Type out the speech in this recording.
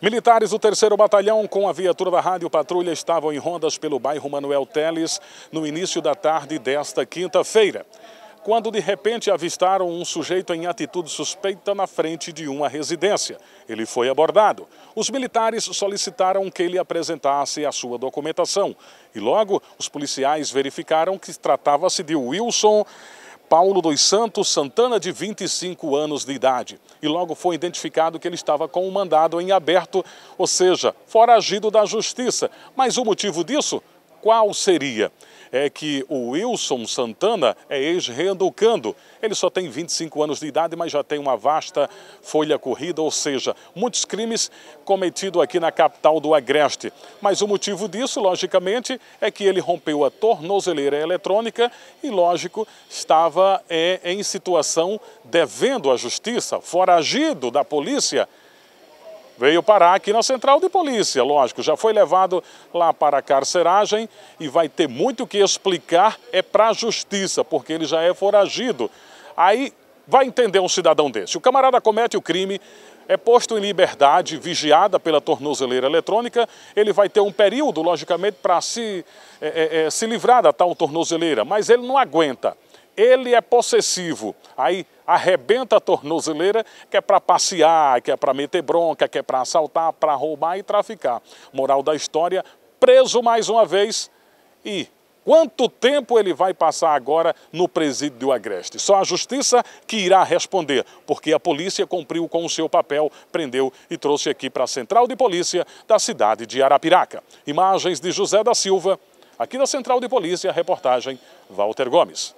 Militares do 3 Batalhão, com a viatura da Rádio Patrulha, estavam em rondas pelo bairro Manuel Teles no início da tarde desta quinta-feira, quando de repente avistaram um sujeito em atitude suspeita na frente de uma residência. Ele foi abordado. Os militares solicitaram que ele apresentasse a sua documentação e logo os policiais verificaram que tratava-se de Wilson Paulo dos Santos Santana, de 25 anos de idade. E logo foi identificado que ele estava com o um mandado em aberto, ou seja, foragido da justiça. Mas o motivo disso qual seria? É que o Wilson Santana é ex-reeducando. Ele só tem 25 anos de idade, mas já tem uma vasta folha corrida, ou seja, muitos crimes cometidos aqui na capital do Agreste. Mas o motivo disso, logicamente, é que ele rompeu a tornozeleira eletrônica e, lógico, estava é, em situação devendo à justiça, foragido da polícia veio parar aqui na central de polícia, lógico, já foi levado lá para a carceragem e vai ter muito o que explicar é para a justiça, porque ele já é foragido. Aí vai entender um cidadão desse. O camarada comete o crime, é posto em liberdade, vigiada pela tornozeleira eletrônica, ele vai ter um período, logicamente, para se, é, é, é, se livrar da tal tornozeleira, mas ele não aguenta. Ele é possessivo. Aí arrebenta a tornozeleira, que é para passear, que é para meter bronca, que é para assaltar, para roubar e traficar. Moral da história, preso mais uma vez e Quanto tempo ele vai passar agora no presídio do Agreste? Só a justiça que irá responder, porque a polícia cumpriu com o seu papel, prendeu e trouxe aqui para a central de polícia da cidade de Arapiraca. Imagens de José da Silva, aqui na central de polícia, reportagem Walter Gomes.